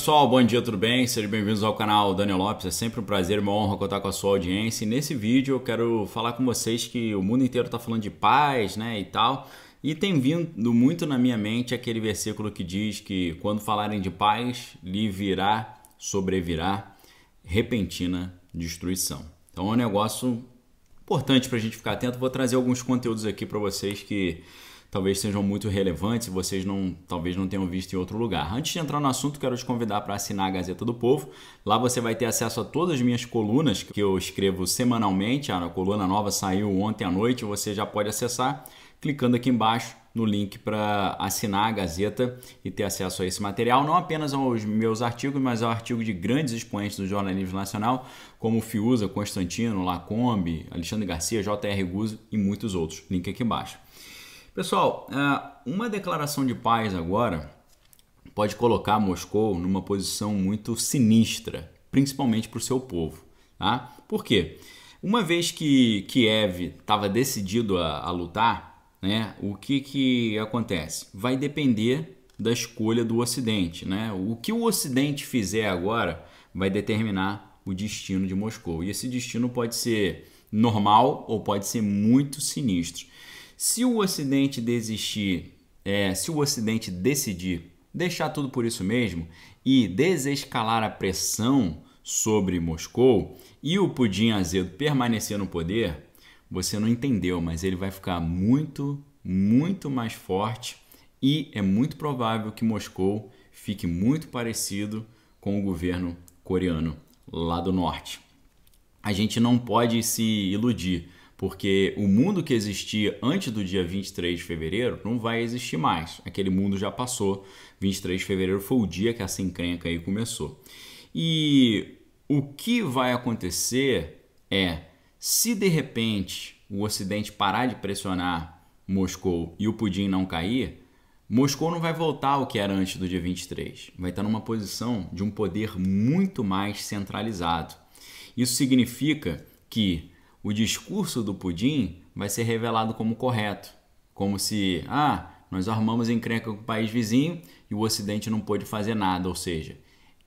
pessoal, bom dia, tudo bem? Sejam bem-vindos ao canal Daniel Lopes. É sempre um prazer, uma honra contar com a sua audiência. E nesse vídeo eu quero falar com vocês que o mundo inteiro está falando de paz, né, e tal. E tem vindo muito na minha mente aquele versículo que diz que quando falarem de paz, lhe virá, sobrevirá repentina destruição. Então é um negócio importante para a gente ficar atento. Vou trazer alguns conteúdos aqui para vocês que talvez sejam muito relevantes e vocês não, talvez não tenham visto em outro lugar. Antes de entrar no assunto, quero te convidar para assinar a Gazeta do Povo. Lá você vai ter acesso a todas as minhas colunas que eu escrevo semanalmente. A coluna nova saiu ontem à noite, você já pode acessar clicando aqui embaixo no link para assinar a Gazeta e ter acesso a esse material, não apenas aos meus artigos, mas ao artigo de grandes expoentes do jornalismo nacional, como Fiuza, Constantino, Lacombe, Alexandre Garcia, J.R. Guzzo e muitos outros. Link aqui embaixo. Pessoal, é, uma declaração de paz agora pode colocar Moscou numa posição muito sinistra, principalmente para o seu povo. Tá? Por quê? Uma vez que Kiev estava decidido a, a lutar, né, o que, que acontece? Vai depender da escolha do Ocidente. Né? O que o Ocidente fizer agora vai determinar o destino de Moscou. E esse destino pode ser normal ou pode ser muito sinistro. Se o Ocidente desistir, é, se o Ocidente decidir deixar tudo por isso mesmo e desescalar a pressão sobre Moscou e o Pudim Azedo permanecer no poder, você não entendeu, mas ele vai ficar muito, muito mais forte e é muito provável que Moscou fique muito parecido com o governo coreano lá do norte. A gente não pode se iludir porque o mundo que existia antes do dia 23 de fevereiro não vai existir mais. Aquele mundo já passou. 23 de fevereiro foi o dia que essa encrenca aí começou. E o que vai acontecer é se de repente o Ocidente parar de pressionar Moscou e o pudim não cair, Moscou não vai voltar ao que era antes do dia 23. Vai estar numa posição de um poder muito mais centralizado. Isso significa que o discurso do pudim vai ser revelado como correto, como se, ah, nós armamos encrenca com o país vizinho e o Ocidente não pôde fazer nada, ou seja,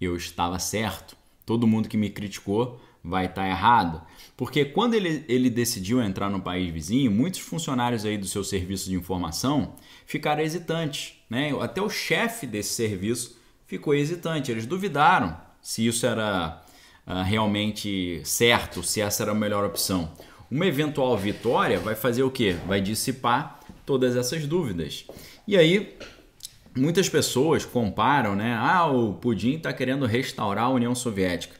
eu estava certo, todo mundo que me criticou vai estar errado. Porque quando ele, ele decidiu entrar no país vizinho, muitos funcionários aí do seu serviço de informação ficaram hesitantes, né? Até o chefe desse serviço ficou hesitante, eles duvidaram se isso era ah, realmente certo se essa era a melhor opção. Uma eventual vitória vai fazer o quê? Vai dissipar todas essas dúvidas. E aí, muitas pessoas comparam, né? Ah, o Pudim está querendo restaurar a União Soviética.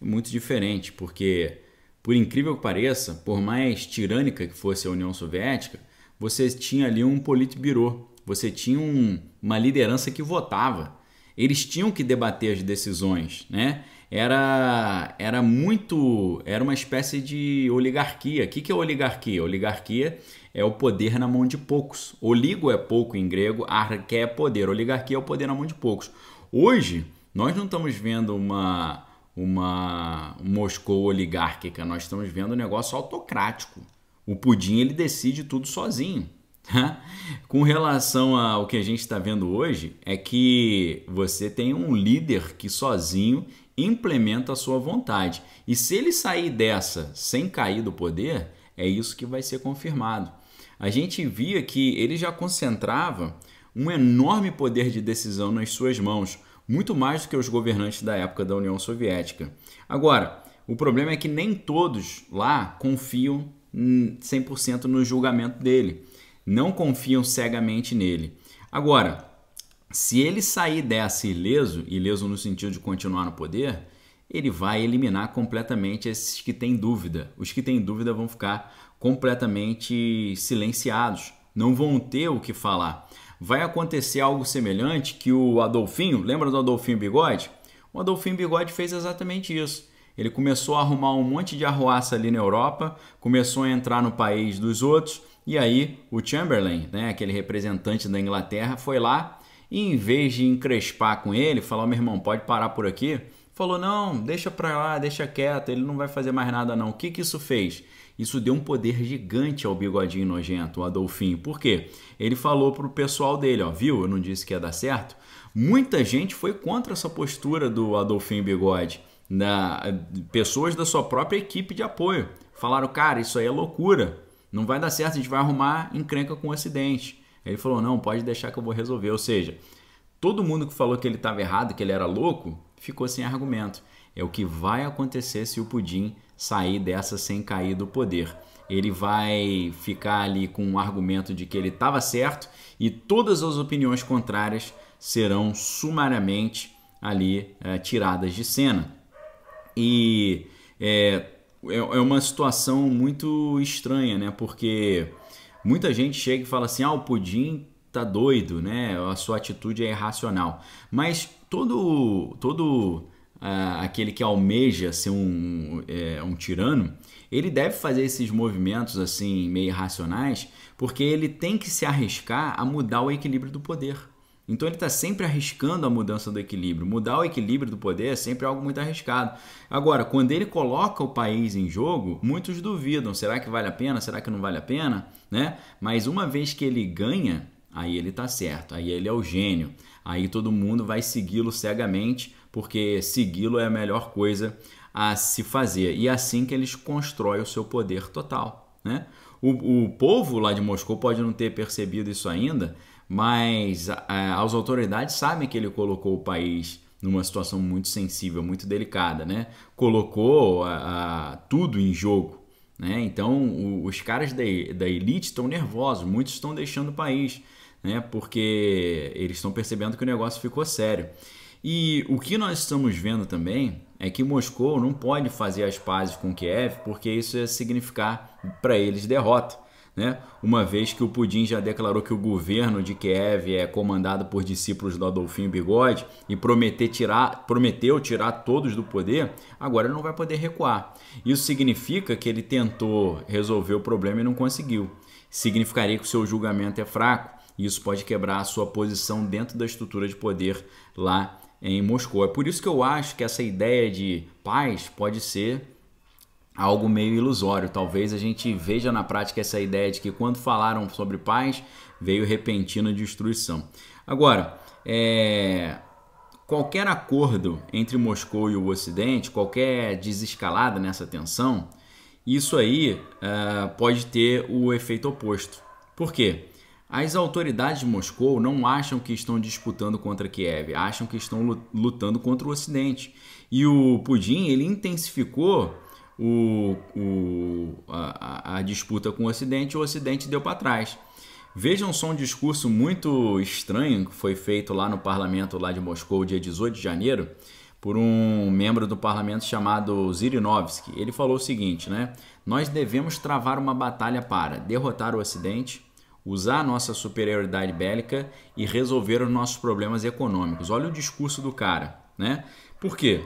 É muito diferente, porque, por incrível que pareça, por mais tirânica que fosse a União Soviética, você tinha ali um politburo, você tinha um, uma liderança que votava. Eles tinham que debater as decisões, né? era, era muito. era uma espécie de oligarquia. O que, que é oligarquia? Oligarquia é o poder na mão de poucos. Oligo é pouco em grego, arque é poder. Oligarquia é o poder na mão de poucos. Hoje, nós não estamos vendo uma, uma Moscou oligárquica, nós estamos vendo um negócio autocrático. O pudim ele decide tudo sozinho. Né? Com relação ao que a gente está vendo hoje, é que você tem um líder que sozinho implementa a sua vontade. E se ele sair dessa sem cair do poder, é isso que vai ser confirmado. A gente via que ele já concentrava um enorme poder de decisão nas suas mãos, muito mais do que os governantes da época da União Soviética. Agora, o problema é que nem todos lá confiam 100% no julgamento dele, não confiam cegamente nele. Agora, se ele sair dessa ileso, ileso no sentido de continuar no poder, ele vai eliminar completamente esses que têm dúvida. Os que têm dúvida vão ficar completamente silenciados, não vão ter o que falar. Vai acontecer algo semelhante que o Adolfinho, lembra do Adolfinho Bigode? O Adolfinho Bigode fez exatamente isso. Ele começou a arrumar um monte de arruaça ali na Europa, começou a entrar no país dos outros, e aí o Chamberlain, né, aquele representante da Inglaterra, foi lá e em vez de encrespar com ele, falar: meu irmão, pode parar por aqui. Falou: não, deixa pra lá, deixa quieto, ele não vai fazer mais nada não. O que, que isso fez? Isso deu um poder gigante ao bigodinho nojento, o Adolfinho. Por quê? Ele falou pro pessoal dele, ó, viu? Eu não disse que ia dar certo. Muita gente foi contra essa postura do Adolfinho Bigode. Na, pessoas da sua própria equipe de apoio falaram, cara, isso aí é loucura. Não vai dar certo, a gente vai arrumar encrenca com o acidente. Ele falou: não, pode deixar que eu vou resolver. Ou seja, todo mundo que falou que ele estava errado, que ele era louco, ficou sem argumento. É o que vai acontecer se o Pudim sair dessa sem cair do poder. Ele vai ficar ali com um argumento de que ele estava certo e todas as opiniões contrárias serão sumariamente ali é, tiradas de cena. E eh, é, é uma situação muito estranha, né? Porque Muita gente chega e fala assim: ah, o pudim tá doido, né? A sua atitude é irracional. Mas todo, todo ah, aquele que almeja ser um, é, um tirano, ele deve fazer esses movimentos assim meio irracionais, porque ele tem que se arriscar a mudar o equilíbrio do poder. Então ele está sempre arriscando a mudança do equilíbrio. Mudar o equilíbrio do poder é sempre algo muito arriscado. Agora, quando ele coloca o país em jogo, muitos duvidam: será que vale a pena? Será que não vale a pena? Né? Mas uma vez que ele ganha, aí ele está certo, aí ele é o gênio. Aí todo mundo vai segui-lo cegamente, porque segui-lo é a melhor coisa a se fazer. E é assim que eles constroem o seu poder total. Né? O, o povo lá de Moscou pode não ter percebido isso ainda, mas as autoridades sabem que ele colocou o país numa situação muito sensível, muito delicada, né? Colocou tudo em jogo, né? Então o, os caras da, da elite estão nervosos, muitos estão deixando o país, né? Porque eles estão percebendo que o negócio ficou sério. E o que nós estamos vendo também é que Moscou não pode fazer as pazes com Kiev, porque isso ia significar para eles derrota né? uma vez que o Pudim já declarou que o governo de Kiev é comandado por discípulos do Adolfinho Bigode e prometer tirar, prometeu tirar todos do poder, agora ele não vai poder recuar. Isso significa que ele tentou resolver o problema e não conseguiu. Significaria que o seu julgamento é fraco e isso pode quebrar a sua posição dentro da estrutura de poder lá em Moscou. É por isso que eu acho que essa ideia de paz pode ser algo meio ilusório. Talvez a gente veja na prática essa ideia de que quando falaram sobre paz, veio repentina destruição. Agora, é, qualquer acordo entre Moscou e o Ocidente, qualquer desescalada nessa tensão, isso aí uh, pode ter o efeito oposto. Por quê? As autoridades de Moscou não acham que estão disputando contra Kiev, acham que estão lutando contra o Ocidente. E o Putin ele intensificou o, o, a, a disputa com o Ocidente, o Ocidente deu para trás. Vejam só um discurso muito estranho que foi feito lá no parlamento lá de Moscou, dia 18 de janeiro, por um membro do parlamento chamado Zirinovsky. Ele falou o seguinte, né? Nós devemos travar uma batalha para derrotar o Ocidente, usar a nossa superioridade bélica e resolver os nossos problemas econômicos. Olha o discurso do cara, né? Por quê?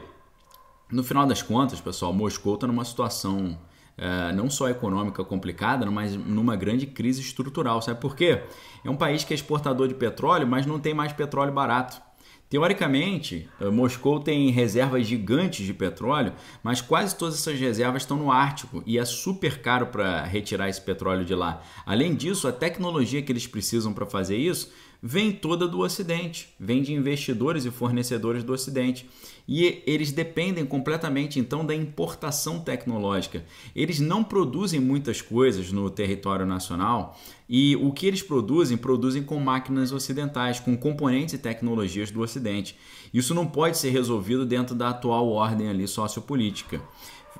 No final das contas, pessoal, Moscou está numa situação é, não só econômica complicada, né, mas numa grande crise estrutural. Sabe por quê? É um país que é exportador de petróleo, mas não tem mais petróleo barato. Teoricamente, é, Moscou tem reservas gigantes de petróleo, mas quase todas essas reservas estão no Ártico e é super caro para retirar esse petróleo de lá. Além disso, a tecnologia que eles precisam para fazer isso vem toda do Ocidente, vem de investidores e fornecedores do Ocidente. E eles dependem completamente então da importação tecnológica. Eles não produzem muitas coisas no território nacional e o que eles produzem, produzem com máquinas ocidentais, com componentes e tecnologias do Ocidente. Isso não pode ser resolvido dentro da atual ordem ali sociopolítica.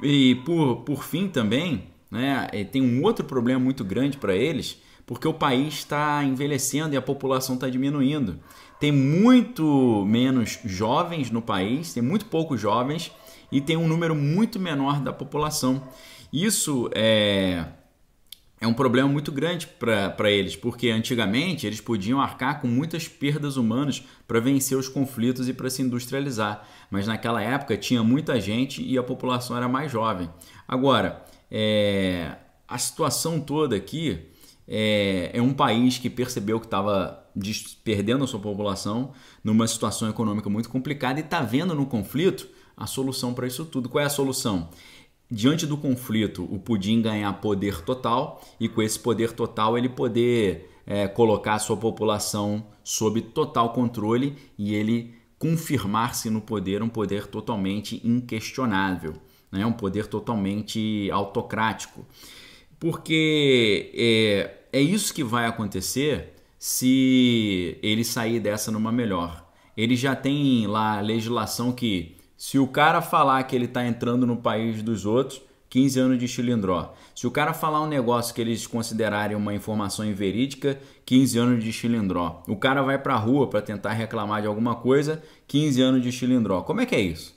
E por, por fim também, né, tem um outro problema muito grande para eles porque o país está envelhecendo e a população está diminuindo. Tem muito menos jovens no país, tem muito poucos jovens e tem um número muito menor da população. Isso é, é um problema muito grande para eles, porque antigamente eles podiam arcar com muitas perdas humanas para vencer os conflitos e para se industrializar, mas naquela época tinha muita gente e a população era mais jovem. Agora, é, a situação toda aqui é, é um país que percebeu que estava perdendo a sua população numa situação econômica muito complicada e está vendo no conflito a solução para isso tudo. Qual é a solução? Diante do conflito, o Pudim ganhar poder total e com esse poder total ele poder é, colocar a sua população sob total controle e ele confirmar-se no poder, um poder totalmente inquestionável, né? um poder totalmente autocrático. Porque é, é isso que vai acontecer se ele sair dessa numa melhor. Ele já tem lá legislação que se o cara falar que ele está entrando no país dos outros, 15 anos de chilindró. Se o cara falar um negócio que eles considerarem uma informação inverídica, 15 anos de chilindró. O cara vai para a rua para tentar reclamar de alguma coisa, 15 anos de chilindró. Como é que é isso?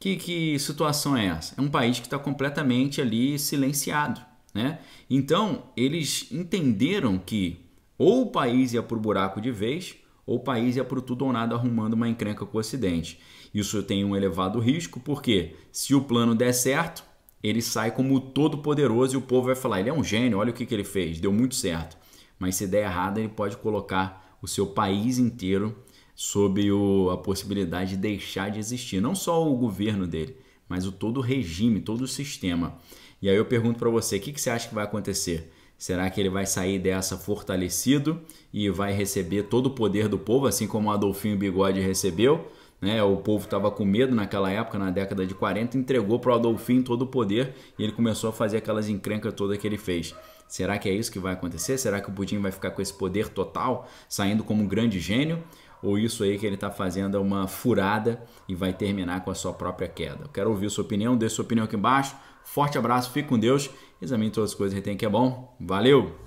Que, que situação é essa? É um país que está completamente ali silenciado. Né? Então, eles entenderam que ou o país ia para o buraco de vez, ou o país ia para o tudo ou nada arrumando uma encrenca com o Ocidente. Isso tem um elevado risco, porque se o plano der certo, ele sai como todo-poderoso e o povo vai falar: ele é um gênio, olha o que, que ele fez, deu muito certo. Mas se der errado, ele pode colocar o seu país inteiro sob o, a possibilidade de deixar de existir. Não só o governo dele, mas o todo o regime, todo o sistema. E aí eu pergunto para você, o que, que você acha que vai acontecer? Será que ele vai sair dessa fortalecido e vai receber todo o poder do povo, assim como Adolfinho Bigode recebeu? Né? O povo estava com medo naquela época, na década de 40, entregou para o Adolfinho todo o poder e ele começou a fazer aquelas encrencas todas que ele fez. Será que é isso que vai acontecer? Será que o Pudim vai ficar com esse poder total, saindo como um grande gênio? Ou isso aí que ele está fazendo é uma furada e vai terminar com a sua própria queda? Eu quero ouvir sua opinião, deixe sua opinião aqui embaixo. Forte abraço, fique com Deus, examine todas as coisas, que tem que é bom. Valeu!